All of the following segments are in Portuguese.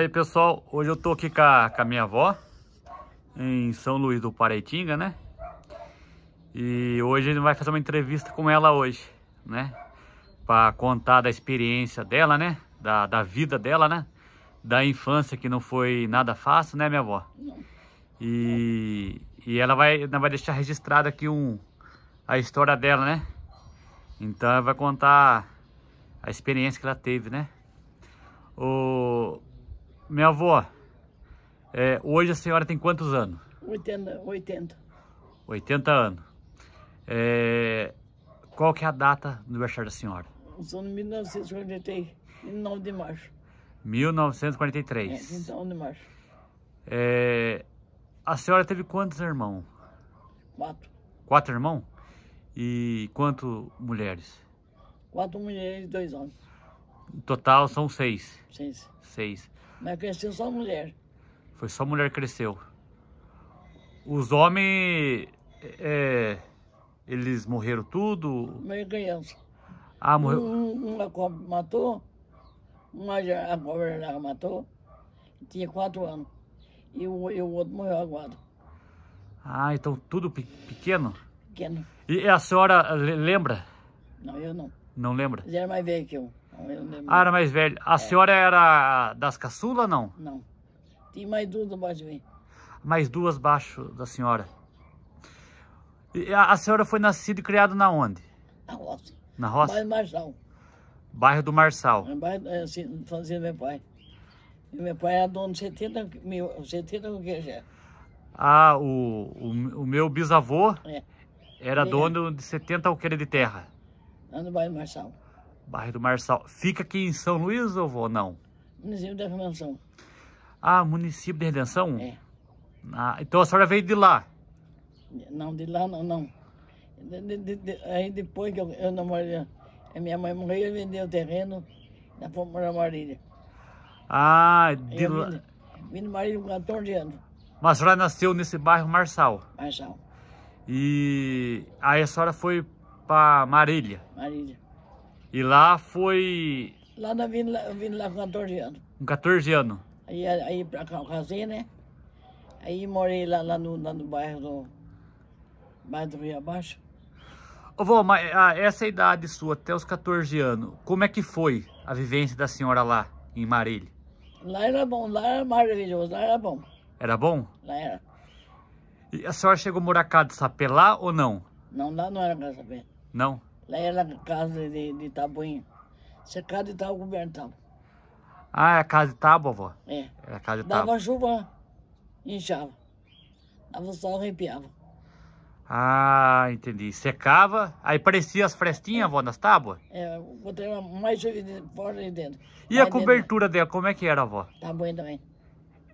aí pessoal, hoje eu tô aqui com a, com a, minha avó em São Luís do Paraitinga, né? E hoje a gente vai fazer uma entrevista com ela hoje, né? Para contar da experiência dela, né? Da, da vida dela, né? Da infância que não foi nada fácil, né, minha avó? E, e ela vai, ela vai deixar registrado aqui um, a história dela, né? Então ela vai contar a experiência que ela teve, né? O, minha avó, é, hoje a senhora tem quantos anos? 80. 80, 80 anos. É, qual que é a data do aniversário da senhora? Sou de 1943, 9 de março. 1943. É, 29 então, de março. É, a senhora teve quantos irmãos? Quatro. Quatro irmãos? E quanto mulheres? Quatro mulheres e dois homens. No total são seis. Seis. Seis mas é cresceu só mulher. Foi só mulher que cresceu. Os homens, é, eles morreram tudo? Meio é criança. Ah, morreu? Um, uma cobra matou, uma a cobra já matou, tinha quatro anos. E o, e o outro morreu agora. Ah, então tudo pe pequeno? Pequeno. E a senhora eh, lembra? Não, eu não. Não lembra? Ele era mais velho que eu. Ah, era mais velho. A é. senhora era das caçula, não? Não. Tem mais duas abaixo de mim. Mais duas baixo da senhora. E a, a, senhora foi nascida e criada na onde? Na roça. Na roça? Bairro do Marçal. Bairro do Marçal. É, bairro, assim, fazia meu pai. E meu pai era é dono de 70 mil, 70 mil Ah, o, o, o, meu bisavô é. era é. dono de 70 alqueires de terra. Lá no bairro do Marçal. Bairro do Marçal. Fica aqui em São Luís ou vou não? Município da Redenção. Ah, município de Redenção? É. Ah, então a senhora veio de lá? Não, de lá não, não. De, de, de, aí depois que eu, eu namorei, a minha mãe morreu, eu vendeu o terreno, na fomos Marília. Ah, de lá... Vim, vim do Marília com 14 anos. Mas a senhora nasceu nesse bairro Marçal? Marçal. E aí a senhora foi para Marília? Marília. E lá foi... Lá eu vim, eu vim lá com 14 anos. Com 14 anos? Aí, aí pra cá eu casei, né? Aí morei lá, lá, no, lá no bairro do... Bairro do Rio Abaixo. Ô, vó, mas ah, essa idade sua, até os 14 anos, como é que foi a vivência da senhora lá, em Marília? Lá era bom, lá era maravilhoso, lá era bom. Era bom? Lá era. E a senhora chegou a morar cá de lá ou não? Não, lá não era casa Não? Lá era a casa de, de Tabuinha. Essa casa de Itaú Governamental. Ah, é a casa de tábua, vó? É. É a casa de tábua. Dava chuva, inchava. Dava sol, arrepiava. Ah, entendi. Secava, aí parecia as frestinhas, vó, nas tábuas? É, botei mais fora e dentro. E a cobertura dentro. dela, como é que era, vó? Tabuinho também.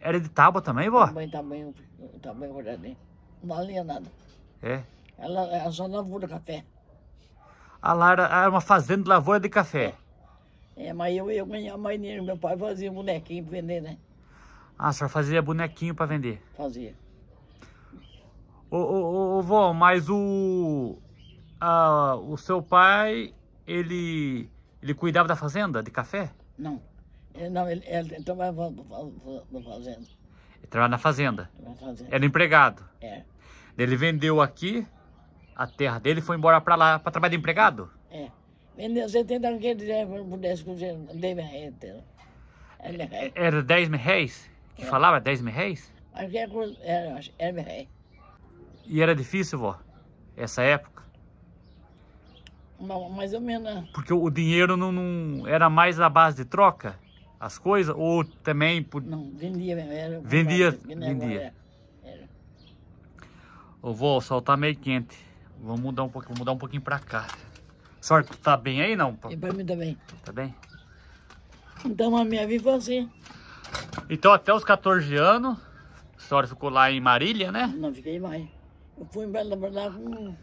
Era de tábua também, vó? tabuinho, tabuinho tabuinha, tabuinha, não valia nada. É? Ela, ela só lavou café a Lara era uma fazenda de lavoura de café. É, mas eu, eu ganhava mais dinheiro. Meu pai fazia bonequinho para vender, né? Ah, a senhora fazia bonequinho para vender? Fazia. Ô, ô, ô, vó, mas o... A, o seu pai, ele... Ele cuidava da fazenda de café? Não. Ele, não, ele, ele, ele trabalhava na fazenda. Ele trabalhava na fazenda? Era empregado? É. Ele vendeu aqui a terra dele foi embora para lá para trabalhar de empregado? É. Vendeu 70 mil arqueiros por 10 cruzeiros. Era 10 mil reais? Que é. falava 10 mil reais? É é, acho que era, era, era mil reais. E era difícil, vó, essa época? mais ou menos. Né? Porque o dinheiro não, não era mais a base de troca? As coisas? Ou também... Por... Não, vendia mesmo. vendia, vendia. É, era. Eu vou soltar tá meio quente. Vamos mudar um pouquinho, mudar um pouquinho pra cá. Sorte, tá bem aí não? É pra mim bem. Tá bem? Então a minha viva é assim. Então até os 14 anos, a senhora ficou lá em Marília, né? Não fiquei mais. Eu fui pra lá, pra lá com,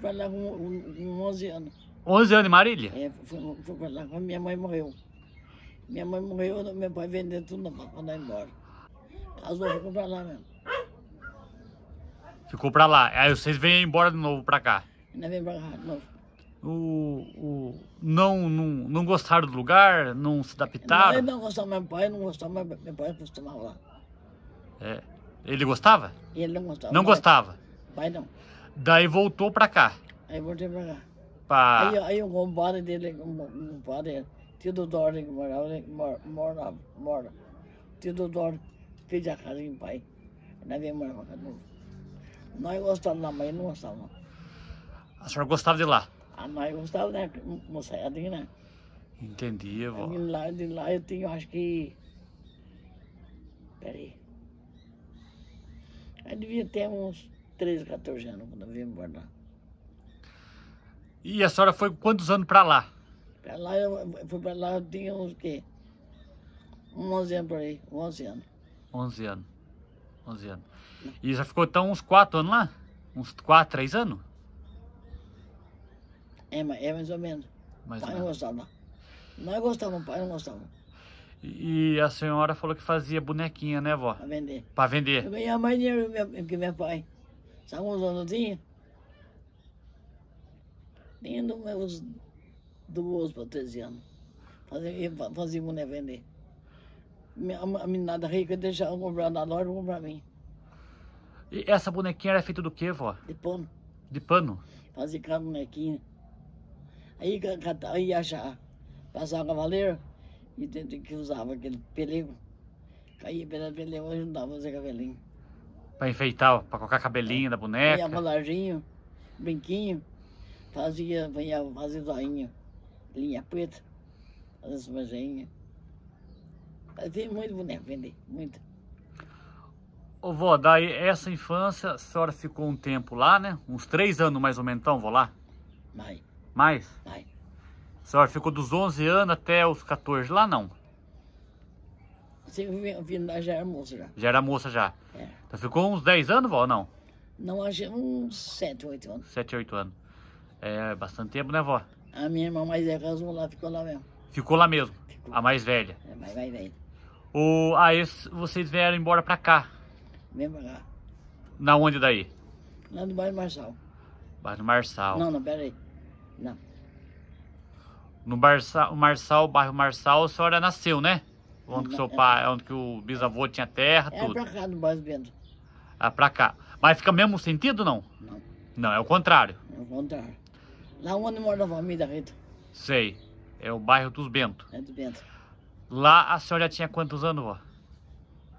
pra lá com, com 11 anos. 11 anos em Marília? É, fui, fui pra lá quando minha mãe morreu. Minha mãe morreu, meu pai vendeu tudo pra, pra embora. Casou, ficou pra lá mesmo. Ficou pra lá. Aí vocês vêm embora de novo pra cá. Ainda vem pra cá de novo. O, o, não, não, não gostaram do lugar? Não se adaptaram? Não, ele não gostava, meu pai não gostava, meu pai costumava lá. É. Ele gostava? Ele não gostava. Não pai. gostava? Pai não. Daí voltou pra cá? Aí voltei pra cá. Pra... Aí, aí o compadre dele, o compadre, tio do dor que morava, mora, mora. Tio do fez a casa em pai. Ainda vem morar pra cá de novo. Nós gostávamos da mãe, não gostávamos. A senhora gostava de lá? A nós gostávamos, né? Moçadinha, né? Entendi, vó. De lá, de lá eu tinha, acho que... Peraí. Eu devia ter uns 13, 14 anos quando eu vim embora lá. E a senhora foi quantos anos pra lá? Pra lá, eu fui pra lá, eu tinha uns quê? Uns 11 anos por aí, 11 anos. 11 anos. 11 anos. E já ficou então uns 4 anos lá? Uns 4, 3 anos? É, é mais ou menos. Mais o pai ou menos. não gostava. Nós gostávamos, o pai não gostava. E a senhora falou que fazia bonequinha, né, vó? Pra vender. Pra vender. Eu ganhava mais dinheiro que meu pai. Sabe uns anos eu tinha? Tinha do 12 para 13 anos. Fazia, fazia boneca vender. A menina rica deixava comprar na loja e comprar mim. E essa bonequinha era feita do que, vó? De pano. De pano? Fazia com bonequinha. Aí ia achar, passava o cavaleiro e que usava aquele pelego. Caía pela pelego ajudava a fazer cabelinho. Pra enfeitar, pra colocar cabelinho é. da boneca? Ia bolarzinho, brinquinho, fazia, ia fazer doinho, linha preta, fazia sobrancelhinha. Fazia muito boneco, vender, muito. Ô vó, daí essa infância, a senhora ficou um tempo lá, né? Uns três anos mais ou menos, então, vou lá? Mais. Mais? Mais. A senhora ficou dos 11 anos até os 14 lá, não? Você vindo lá já era moça já. Já era moça já. É. Então ficou uns 10 anos, vó, ou não? Não, acho que uns 7, 8 anos. 7, 8 anos. É bastante tempo, né, vó? A minha irmã mais velha casou lá, ficou lá mesmo. Ficou lá mesmo? Ficou. A mais velha? É, mais, mais velha. O, aí ah, vocês vieram embora pra cá? Mesmo lá. Na onde daí? Lá no bairro Marçal. Bairro Marçal. Não, não, peraí. Não. No Barçal, Marçal, bairro Marçal, a senhora nasceu, né? Onde que seu é. pai, onde que o bisavô tinha terra, é tudo. É pra cá, no bairro Bento. Ah, pra cá. Mas fica mesmo sentido, não? Não. Não, é o contrário. É o contrário. Lá onde mora a família da Rita. Sei. É o bairro dos Bento. É dos Bento. Lá a senhora tinha quantos anos, vó?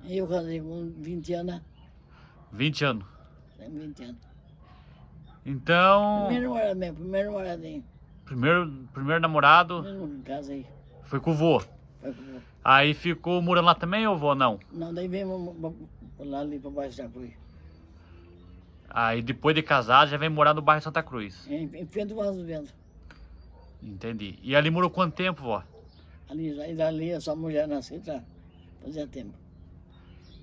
Eu casei com 20 anos. 20 anos? 20 anos. Então... Primeiro namorado mesmo, primeiro namorado Primeiro, primeiro namorado? Eu casei. Foi com o vô? Foi com o Aí ficou morando lá também ou vô não? Não, daí vem lá ali pra bairro Santa cruz. Aí depois de casado já vem morar no bairro Santa Cruz? É, em frente do Barro do Vento. Entendi. E ali morou quanto tempo, vó? Ali, ali a sua mulher nasceu, tá? Fazia tempo.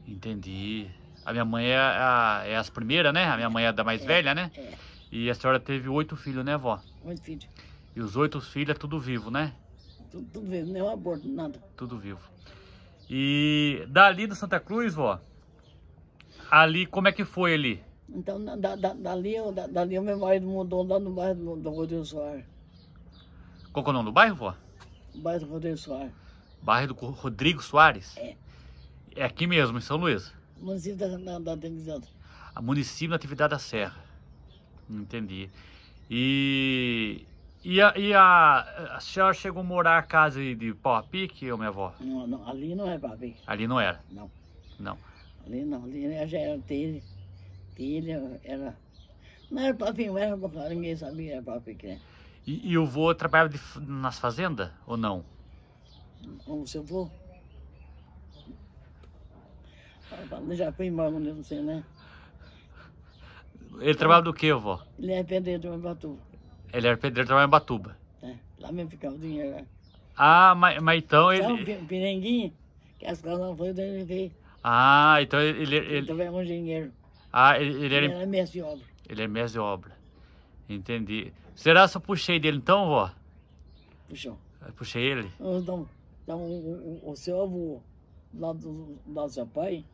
Entendi. A minha mãe é, é, a, é as primeiras, né? A minha mãe é da mais é, velha, né? É. E a senhora teve oito filhos, né, vó? Oito filhos. E os oito filhos é tudo vivo, né? Tudo, tudo vivo, nenhum aborto, nada. Tudo vivo. E dali do Santa Cruz, vó, ali, como é que foi ali? Então, da, da, dali, da, dali o meu marido mudou lá no bairro do Rodrigo Soares. Qual que é o nome do bairro, vó? Bairro do Rodrigo Soares. Bairro do Rodrigo Soares? É. É aqui mesmo, em São Luís? Município da, da, Atividade. A município da Atividade da Serra. Entendi. E, e, a, e a, a senhora chegou a morar a casa de pau a pique ou minha avó? Não, não, ali não é pau a pique. Ali não era? Não. Não. Ali não, ali né, já era telha. Telha era. Não era pau a era ninguém sabia que era pau a né? E, e o vô trabalhava de, nas fazendas ou não? O seu vô? já foi embora, não sei, né? Ele trabalha do que, vó? Ele é pedreiro em Batuba. Ele era é pedreiro, trabalha em Batuba. É, lá mesmo ficava o dinheiro. Lá. É. Ah, mas, mas então ele... Sabe um piranguinho? Que as casas não foram, ele veio. Ah, então ele... Ele, também Então é era um engenheiro. Ah, ele, ele era... Ele era mestre de obra. Ele é mestre de obra. Entendi. Será que eu puxei dele então, vó? Puxou. Puxei ele? Então, então o, o, o seu avô, lá do, lado do seu pai,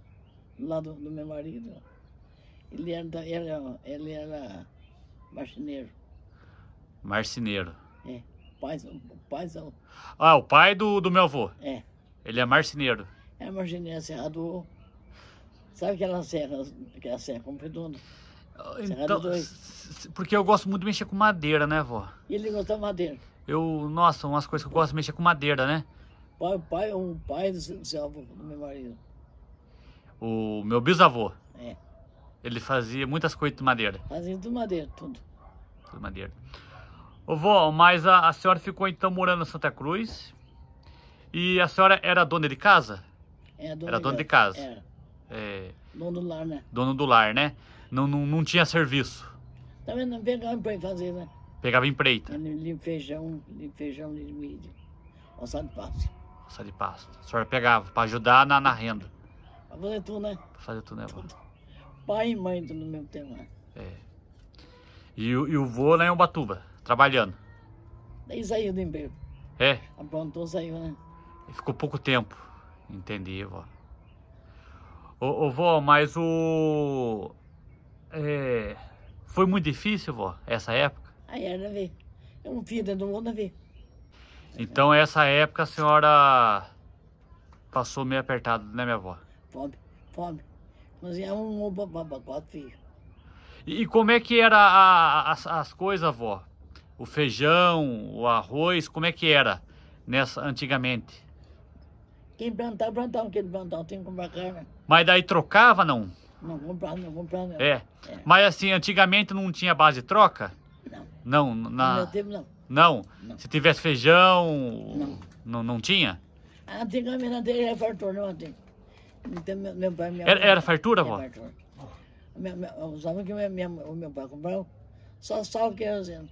lá do, do meu marido. Ele era, ele era marceneiro. Marceneiro. É. Pai, o pai, é o... Ah, o pai do, do meu avô. É. Ele é marceneiro. É marceneiro, serrador. Sabe aquela serra, aquela serra como redondo? Ah, então, porque eu gosto muito de mexer com madeira, né, vó? Ele gosta de madeira. Eu, nossa, umas coisas que eu gosto de mexer com madeira, né? Pai, pai, um pai do seu avô, do meu marido. O meu bisavô. É. Ele fazia muitas coisas de madeira. Fazia de madeira, tudo. Tudo madeira. Ô vó, mas a, a senhora ficou então morando em Santa Cruz. E a senhora era dona de casa? É, dona era de dona de casa. Era. É. é. Dono do lar, né? Dono do lar, né? Não, não, não tinha serviço. Também não pegava empreita fazer, né? Pegava empreita. Limpo feijão, limpo feijão, limpo milho. de pasto. Roçado de pasto. A senhora pegava para ajudar na, na renda fazer tudo, né? fazer tudo, né, vó? Pai e mãe no mesmo tempo, né? É. E, e o vô lá em Ubatuba, trabalhando? Daí saiu do emprego. É? Aprontou, saiu, né? E ficou pouco tempo. Entendi, vó. Ô, ô vó, mas o... É... Foi muito difícil, vó, essa época? Aí era, né, ver. É um filho né, do mundo, né, ver. Então, essa época a senhora passou meio apertado, né, minha avó? fome, fome. Cozinhava um quatro filhos. E como é que era a, as, as coisas, avó? O feijão, o arroz, como é que era nessa, antigamente? Quem plantava, plantava, quem plantava, tem que comprar carne. Mas daí trocava, não? Não comprava, não comprava. Não. É. é. Mas assim, antigamente não tinha base de troca? Não. Não, na... No meu tempo, não. Não? não. Se tivesse feijão, não, não, não tinha? Antigamente, não tinha fartura, não tinha. Então, meu, meu pai, minha era, mãe, era fartura, avó? Fartura. que minha, minha, o meu pai comprou, só sal e querosene.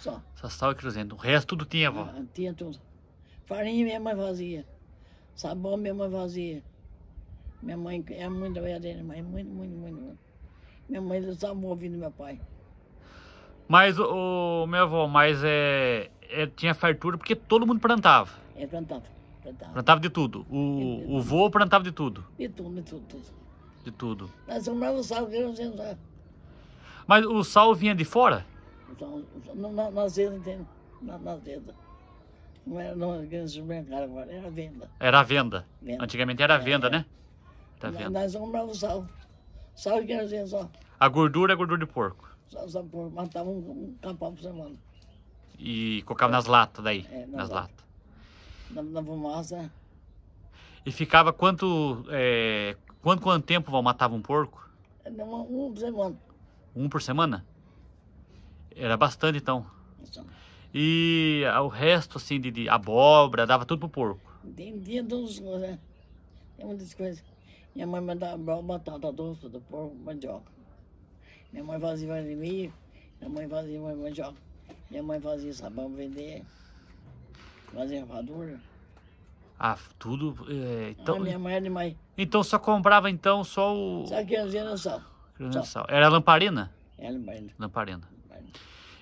Só. Só sal e querosene. O resto tudo tinha, avó? Ah, tinha tudo. Farinha minha mãe fazia. Sabão minha mãe fazia. Minha mãe era é muito verdadeira, mãe, muito, muito, muito, muito. Minha mãe estava ouvindo meu pai. Mas, o, o meu avô, mas é, é, tinha fartura porque todo mundo plantava. É, plantava. Plantava. Plantava de tudo. O, de, o plantava de tudo. De tudo, de tudo, tudo. De tudo. Nós comprava sal que nós usava. Mas o sal vinha de fora? Então, na, nas vendas tem. Na, nas Não era, não grande supermercado agora, era venda. Era venda. venda. Antigamente era venda, né? Era tá venda. Nós comprávamos sal. Sal que nós usava. A gordura é gordura de porco. Sal, sal, porco. Matava um, um capão por semana. E colocava é. nas latas daí? É, nas, nas latas na, na fumaça. E ficava quanto, é, quanto, quanto tempo Val matava um porco? Um, um por semana. Um por semana? Era bastante então. E o resto assim de, de, abóbora, dava tudo pro porco? dia todas as coisas, né? Tem muitas coisas. Minha mãe mandava batata doce do porco, mandioca. Minha mãe fazia milho, minha mãe fazia mandioca. Minha mãe fazia sabão vender. Conservadora? Ah, tudo. É, então... Ah, minha mãe é demais. Então só comprava então só o. Só quinzena é sal. Era lamparina? Era é lamparina. Lamparina. lamparina.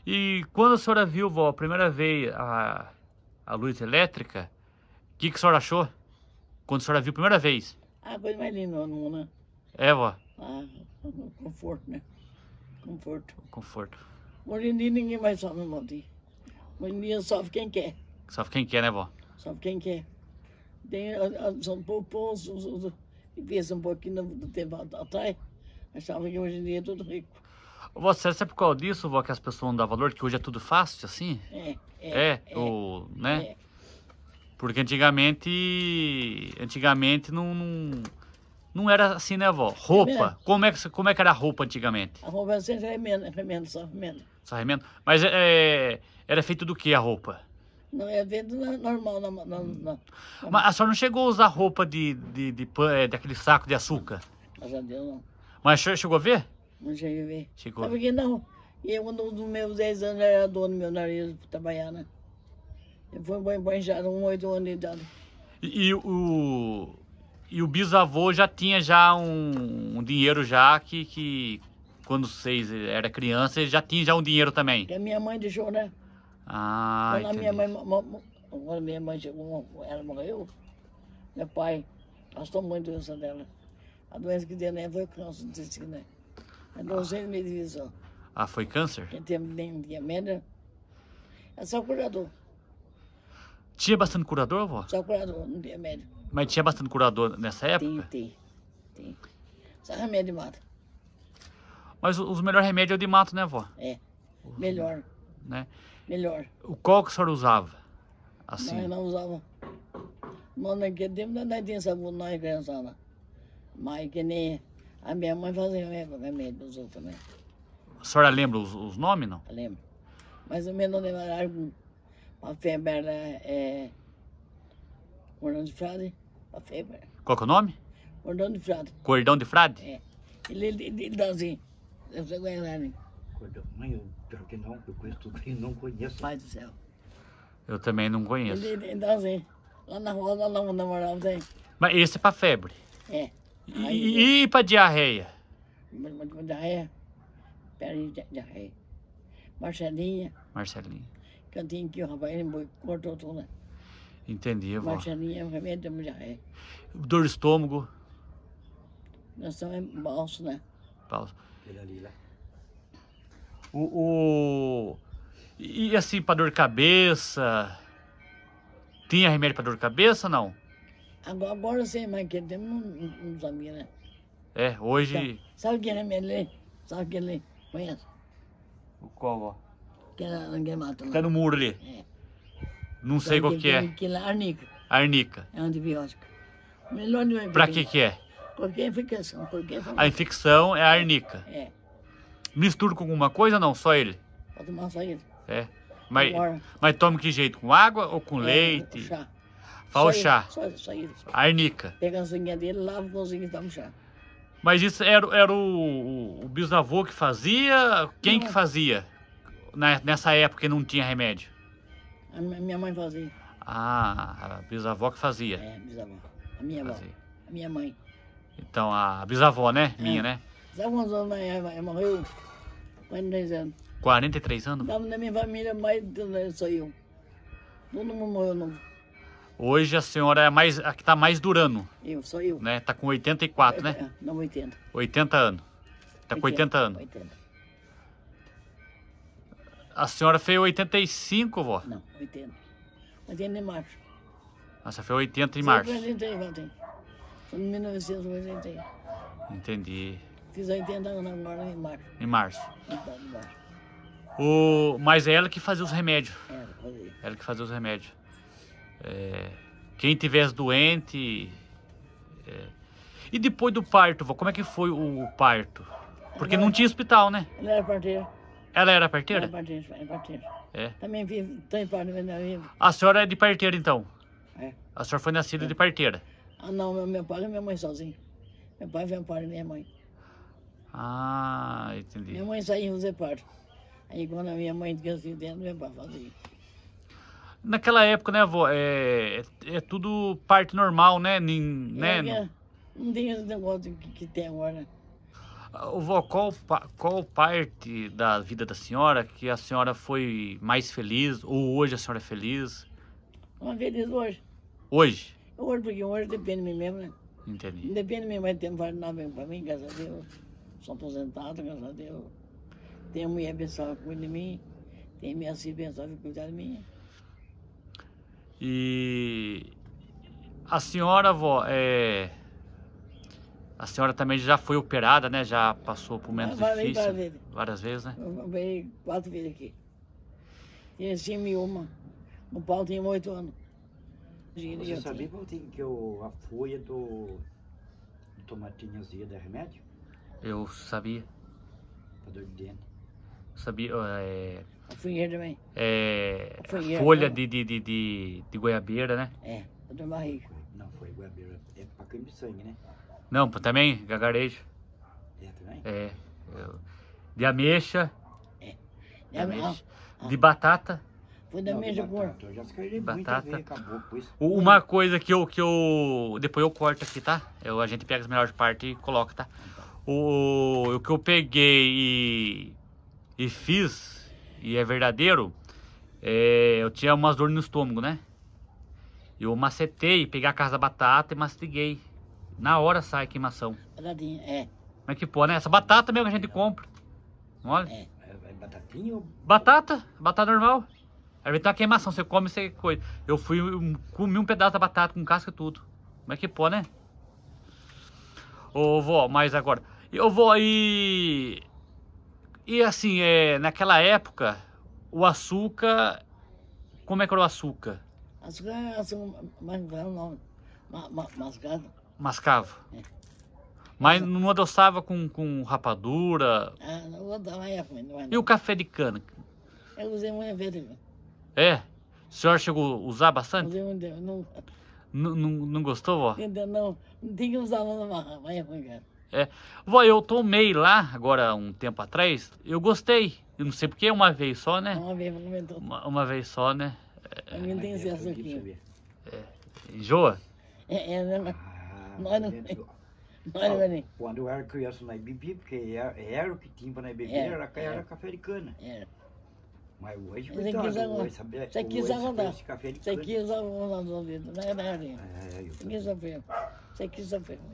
E quando a senhora viu, vó, a primeira vez a, a luz elétrica, o que, que a senhora achou? Quando a senhora viu a primeira vez? Ah, coisa mais linda no né? É, vó? Ah, conforto, né? Conforto. Conforto. Hoje em dia ninguém mais sobe, meu Hoje em dia sofre quem quer. Sabe quem quer, é, né, vó? Sabe quem quer. É? Tem, são poucos, pensa um pouquinho do tempo atrás, achavam que hoje em dia é tudo rico. Você é por causa disso, vó, que as pessoas não dão valor, que hoje é tudo fácil, assim? É. É, é, é ou, né? É. Porque antigamente, antigamente não, não, não, era assim, né, vó? Roupa, como é, que, como é que era a roupa antigamente? A roupa era sem remendo, remendo, só remendo. Só remendo? Mas é, era feito do que a roupa? Não é vendo normal não hum. Mas a senhora não chegou a usar roupa de, de, de, de é, daquele saco de açúcar? mas ah, a não. Mas chegou a ver? Não cheguei a ver. Chegou. Sabe é que não? um dos meus 10 anos, era dono do meu nariz para trabalhar, né? Eu fui bom já com 8 anos de idade. E, e, o, e o bisavô já tinha já um, um, dinheiro já que, que, quando vocês era criança, ele já tinha já um dinheiro também? Que a minha mãe deixou, né? Ah, quando a minha mãe, quando minha mãe chegou, ela morreu, meu pai gastou muito a doença dela. A doença que deu né, foi o câncer de intestino. doença 12 meses só. Ah, foi câncer? Em um dia diamento. É só curador. Tinha bastante curador, avó? Só curador, não tinha médico. Mas tinha bastante curador nessa época? Tem, tem. tem. Só remédio de mato. Mas os melhores remédios é o de mato, né, avó? É, melhor. Né? melhor. O qual que o senhor usava? Assim. Nós não usava. Nós naquele tempo nós tínhamos sabão, nós criançada. Mas que nem a minha mãe fazia mesmo, remédio dos outros também. A senhora lembra os, os nomes, não? Eu lembro. Mas o menos lembro algum. Uma febre era é, cordão de frade. A febre. Qual que é o nome? Cordão de frade. Cordão de frade? É. Ele, ele, ele, dá assim. Eu sei conhecer, né? Cordão, mãe, pior que não, eu conheço tudo e não conheço. Pai do céu. Eu também não conheço. Ele, ele dá assim, lá na rua, lá na namorada aí. Assim. Mas esse é pra febre? É. E, aí, e pra diarreia? Diarreia? Peraí, diarreia. Marcelinha. Marcelinha. Cantinho aqui, o rapaz ele cortou tudo. né? Entendi, vó. Marcelinha, remédio de diarreia. Dor de estômago? Nós estamos em é balso, né? Balso. Aquele ali, lá. Né? O, o... E assim, para dor de cabeça? Tinha remédio para dor de cabeça não? Agora, agora sei, mas aquele tempo não, sabia, né? É, hoje. Então, sabe que remédio ali? É? Sabe que ali? Conhece? O qual, ó? Que era ninguém mata. Tá né? no muro ali? É. Não sei então, qual que, que é. Aquilo é arnica. Arnica. É antibiótico. Melhor não é. Pra que que é? Qualquer infecção. Qualquer... A infecção é a arnica. É. Mistura com alguma coisa não? Só ele? pode tomar só ele. É. Mas, mas toma que jeito? Com água ou com é, leite? Com chá. Fala o chá. Só ele, só ele. Arnica. Pega as unhas dele, lava as unhas e dá um chá. Mas isso era, era o, o bisavô que fazia? Quem não. que fazia? Na, nessa época que não tinha remédio? A minha mãe fazia. Ah, a bisavó que fazia. É, bisavó. A minha fazia. avó. A minha mãe. Então, a bisavó, né? É. Minha, né? Já quantos anos mais, morreu 43 anos. 43 anos? Não, na minha família, é mais sou eu. Todo mundo morreu novo. Hoje a senhora é mais, a que está mais durando. Eu, sou eu. Né? Tá com 84, eu, né? Não, 80. 80 anos. Tá com 80 anos. 80. A senhora fez 85, vó? Não, 80. 80 em março. Nossa, foi 80 em março. 80 83, 1981. Entendi. Fiz 80 anos agora em março. Em março. Então, em março. O... Mas é ela que fazia os remédios. É, fazia. Ela que fazia os remédios. É... Quem tivesse doente. É... E depois do parto, como é que foi o parto? Porque não tinha hospital, né? Ela era parteira. Ela era parteira? era parteira, parteira. É. Também vivo, tem parte da A senhora é de parteira, então? É. A senhora foi nascida é. de parteira? Ah, não, meu, meu pai e minha mãe sozinho. Meu pai veio para minha mãe. Ah, entendi. Minha mãe saiu do parto. Aí quando a minha mãe tinha acidente, meu pai fazia. Naquela época, né, avó, é, é, é tudo parte normal, né? Nem, né? É, não... É, não tem esse negócio que, que tem agora. O ah, vó, qual, qual parte da vida da senhora que a senhora foi mais feliz? Ou hoje a senhora é feliz? Uma feliz hoje. Hoje? Hoje, porque hoje depende de mim mesmo, né? Entendi. Depende de mim, mas tem vários nomes para mim, graças a Deus sou aposentado, graças a Deus. Tenho mulher abençoada que cuida de mim, tenho minha filha abençoada que cuida de mim. E a senhora, avó, é... A senhora também já foi operada, né? Já passou por menos é, difícil. Várias vezes. várias vezes, né? Eu operei quatro vezes aqui. Tinha cinco e uma. No pau tinha oito anos. Você sabia, que eu, é a folha do tomatinho azia de remédio? Eu sabia. Pra dor de dente. Sabia. É, Funheira também. É. Funheira, folha de, de, de, de, de goiabeira, né? É, pra dor de barriga. Não, foi goiabeira. É pra crime de sangue, né? Não, também, gagarejo. É, também? É. Eu, de ameixa. É. De, ameixa. Ah, ah. de batata. Foi da não, mesma cor. Batata. O, uma coisa que eu, que eu. Depois eu corto aqui, tá? Eu, a gente pega as melhores partes e coloca, tá? Então tá o, o que eu peguei e, e fiz, e é verdadeiro, é, eu tinha umas dores no estômago, né? Eu macetei, peguei a casa da batata e mastiguei. Na hora sai a queimação. Paradinha, é. como é que pô, né? Essa batata mesmo que a gente é. compra. Olha. É. É, é. batatinha ou... Batata, batata normal. Aí tem uma tá queimação, você come, você coisa. Eu fui, eu comi um pedaço da batata com casca e tudo. é que pô, né? Ô, vó, mas agora, eu vou aí. E assim, é, naquela época, o açúcar. Como é que era o açúcar? Açúcar é assim, era mascavo. Mascavo. É. Mas não adoçava com, com rapadura? Ah, não adoçava, E o café de cana? Eu usei uma vez. É? O senhor chegou a usar bastante? Usei muito, não... Não, não, não gostou, vó? Não, não, não tem que usar, não, não, não, não, não, não, não, não, não, não, não, é. eu tomei lá, agora um tempo atrás, eu gostei. Eu não sei porquê, uma vez só, né? Uma vez, não uma, uma vez só, né? É, eu não tenho acesso aqui. É. Enjoa? É, é, né? Ah, nós não... Quando eu era criança, nós bebia, porque era, era o que tinha para nós beber, é, era, era, era café de cana. Era. É. Mas hoje, você quis arrondar. Você quis arrondar. É, você quis arrondar, não é nada. Você quis arrondar. Você quis arrondar.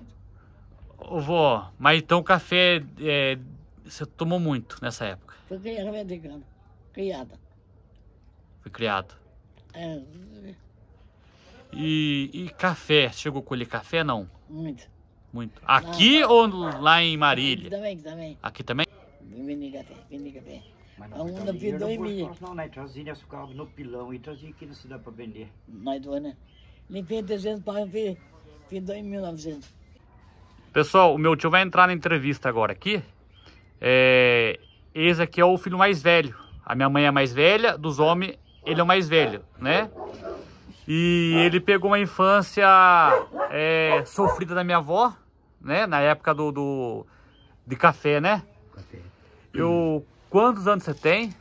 Ô, vó, mas então café é, você tomou muito nessa época? Fui criada americana. Criada. Foi criado. É. E, e café? Chegou a colher café, não? Muito. Muito. Aqui lá, ou lá em Marília? Aqui também, aqui também. Aqui também? Vendi café, vendi café. Mas não, um não, dois mil. Não, nós né, trazia açúcar no pilão e trazia aqui na cidade para vender. Nós dois, né? Limpei 300 para ver, fiz 2.900. Pessoal, o meu tio vai entrar na entrevista agora aqui. É, esse aqui é o filho mais velho. A minha mãe é mais velha, dos homens ele é o mais velho, né? E ele pegou uma infância é, sofrida da minha avó, né? Na época do, do de café, né? Café. Eu, quantos anos você tem?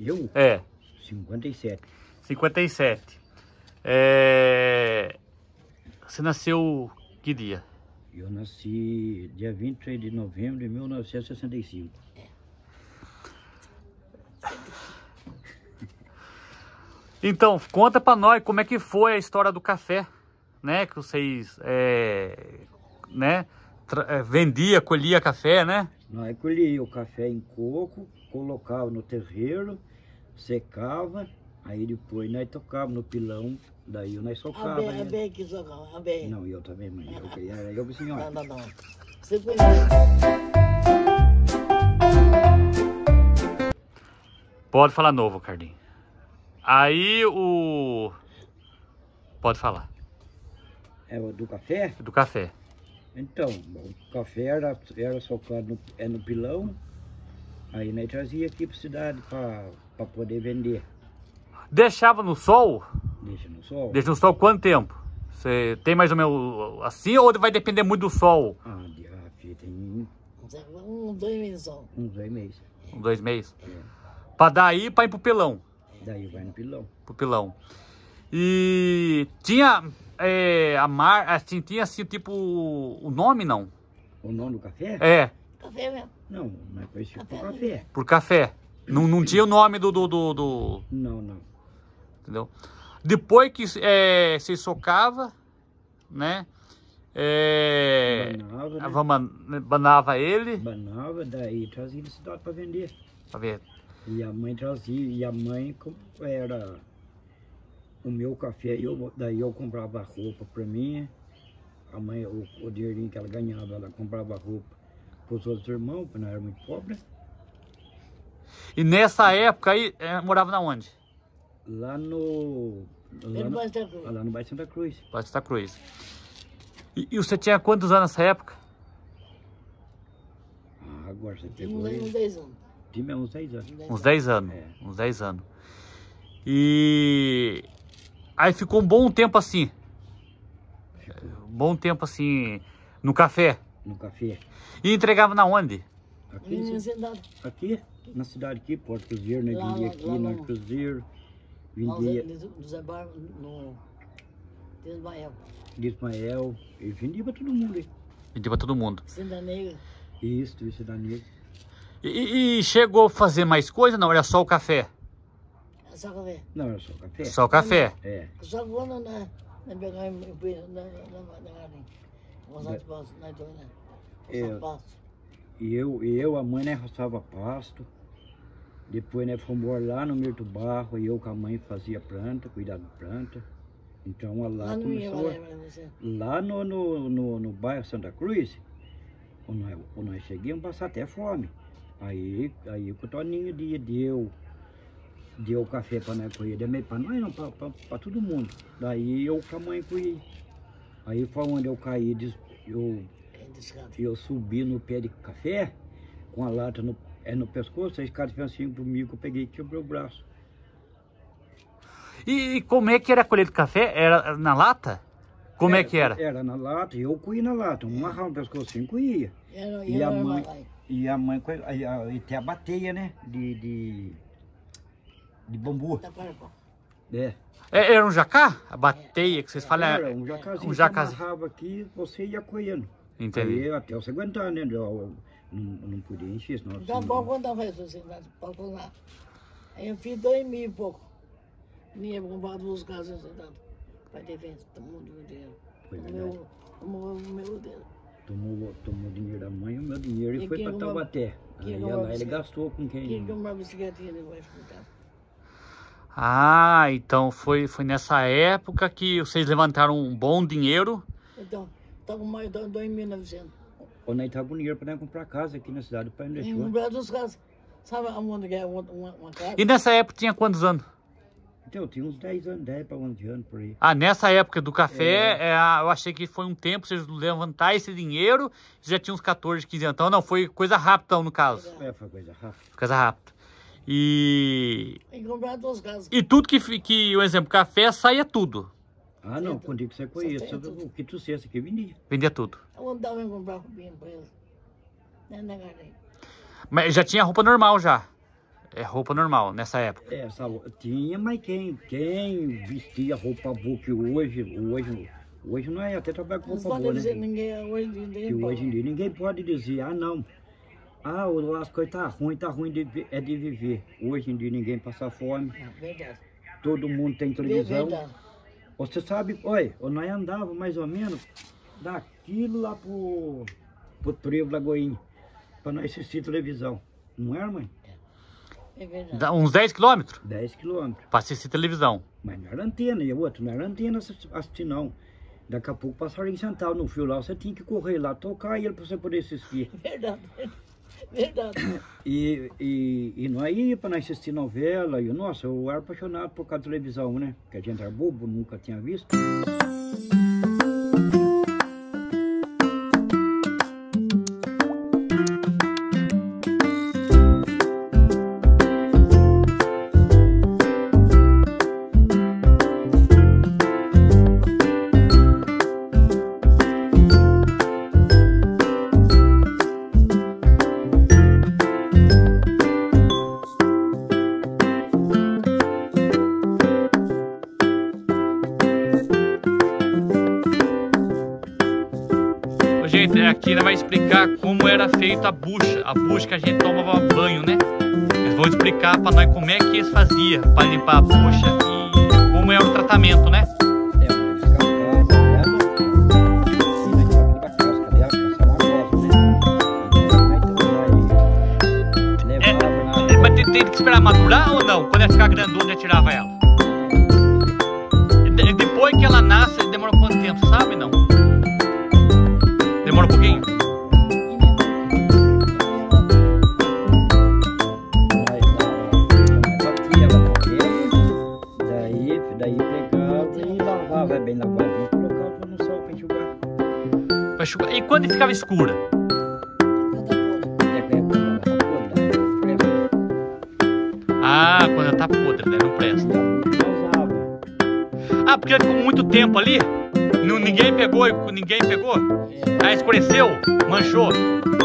Eu? É. 57. 57. É... Você nasceu que dia? Eu nasci dia 23 de novembro de 1965. É. Então, conta para nós como é que foi a história do café, né? Que vocês, é, né? Tra é, vendia, colhia café, né? Nós colhia o café em coco, colocava no terreiro, secava, aí depois nós tocava no pilão Daí eu né? não socava. A bem, bem que socava, bem. Não, eu também, mãe. Eu queria, senhor eu Não, não, não. Você foi... Pode falar novo, Cardinho. Aí o... Pode falar. É o do café? Do café. Então, o café era, era socado no, é no pilão, aí nós né, trazia aqui para cidade para poder vender. Deixava no sol? Deixa no sol? Deixa no sol quanto tempo? Você tem mais ou menos assim ou vai depender muito do sol? Ah, ah tem... Uns dois meses só. Uns dois meses. Uns dois meses. É. Pra daí pra ir pro pilão. Daí vai no pilão. Pro pilão. E tinha é, a mar, assim, tinha assim, tipo, o nome não? O nome do café? É. Café mesmo. Não, mas é por café. Por café. Não, não tinha o nome do, do, do, do... Não, não. Entendeu? Depois que é, se socava, né? É, banava, né? banava ele. Banava, daí trazia ele cidade para vender. Para ver. E a mãe trazia, e a mãe era o meu café, eu, daí eu comprava roupa para mim, a mãe, o, o dinheirinho que ela ganhava, ela comprava roupa para os outros irmãos, porque nós era muito pobre. E nessa época aí, eh, morava na onde? Lá no Lá no, Bairro Santa Cruz. Lá no Bairro Santa Cruz. Santa Cruz. E, e, você tinha quantos anos nessa época? Ah, agora você tem uns 10 anos. Tinha uns 10 anos. Uns 10 anos. É. Uns 10 anos. E aí ficou um bom tempo assim. Ficou. Um bom tempo assim no café. No café. E entregava na onde? Aqui, aqui na cidade aqui, Porto Cruzeiro, né? Lá, lá, aqui, lá, Norte Cruzeiro. Vingueira. No, de Ismael. De Ismael. E vendi pra todo mundo aí. Vendia pra todo mundo. Cidade Negra. Isso, de Cidade Negra. E, e, chegou a fazer mais coisa? Não, era só o café? Era só o café. Não, era só o café. Só o café? É. Só quando na... Na na, na, na, na, E eu, e eu, a mãe, né, roçava pasto. Depois, né, fomos lá no Mirto Barro e eu com a mãe fazia planta, cuidava de planta. Então, lá, lá começou... Né, lá no, no, no, no, bairro Santa Cruz, quando nós, quando nós chegamos, passar até fome. Aí, aí o Toninho deu, deu café para nós colher, para nós não, para todo mundo. Daí eu com a mãe colhi. Aí foi onde eu caí, eu, é eu subi no pé de café, com a lata no é no pescoço, aí os caras fizeram assim comigo, eu peguei e quebrou o braço. E, e, como é que era a colheita de café? Era na lata? Como é era, é que era? Era na lata, eu cuia na lata, um amarrava no pescoço assim Era, e, a mãe, e a mãe, e a mãe, e tem a bateia, né, de, de, de bambu. É. é. Era um jacá? A bateia que vocês é, falam? É era um é, jacazinho um amarrava aqui, você ia coiando. Entendeu? até você aguentar, né? Eu, não, não podia encher. Senão, da balcão da Ressuscita, para lá. Eu fiz dois mil e pouco. Minha bombada dos casos para defender todo mundo dinheiro. Foi O meu, o meu dinheiro. Tomou, tomou o dinheiro da mãe, o meu dinheiro e, e foi para Taubaté. Aí ela, ele gastou com quem? Quem que uma bicicletinha ele vai escutar. Ah, então foi, foi nessa época que vocês levantaram um bom dinheiro? Então, estava mais de 2.900. Ou nós estava com dinheiro para comprar casa aqui na cidade, o pai não deixou. No Brasil dos caras, sabe onde é uma, uma, casa? E nessa época tinha quantos anos? Então, eu tinha uns 10 anos, 10 para 11 anos por aí. Ah, nessa época do café, é... É, ah, eu achei que foi um tempo, vocês levantar esse dinheiro, já tinha uns 14, 15 anos. Então, não, foi coisa rápida no caso. É, foi coisa rápida. Coisa rápida. E... E comprar duas casas. E tudo que, que, por exemplo, café, saía tudo. Ah, não, quando você conhece. o que tu cessa aqui vendia. Vendia tudo. Eu andava em comprar roupinha empresa. Na é garagem. Mas já tinha roupa normal já. É roupa normal nessa época. É, essa, tinha, mas quem, quem vestia roupa boa que hoje, hoje, hoje não é até trabalhar com roupa boa, né? Ninguém, hoje, ninguém que hoje em dia ninguém pode dizer, ah não, ah, as coisas tá ruim, tá ruim de, é de viver. Hoje em dia ninguém passa fome. É verdade. Todo mundo tem é televisão. É verdade. Você sabe, olha, nós andava mais ou menos daquilo lá pro, pro trevo Lagoinha, pra nós assistir televisão. Não é, mãe? É verdade. Dá uns 10 quilômetros? 10 quilômetros. Pra assistir televisão. Mas não era antena, e outra, não era antena assistir não. Daqui a pouco passaram em Santal no fio lá, você tinha que correr lá, tocar ele para você poder assistir. verdade. Verdade. E, e, e nós ia para assistir novela, e nossa, eu era apaixonado por causa da televisão, né? Porque a gente era bobo, nunca tinha visto. a bucha que a gente tomava banho, né? Eles vão explicar para nós como é que eles faziam para limpar a bucha e como é o tratamento, né? É, mas tem que esperar madurar ou não? Quando ela ficar grandona, já tirava ela. E depois que ela nasce, demora quanto tempo, sabe não? Demora um pouquinho? quando ficava escura? Ah, quando ela tá podre, né? Não presta. Ah, porque ficou muito tempo ali? Não, ninguém pegou, ninguém pegou? Ah, escureceu, manchou.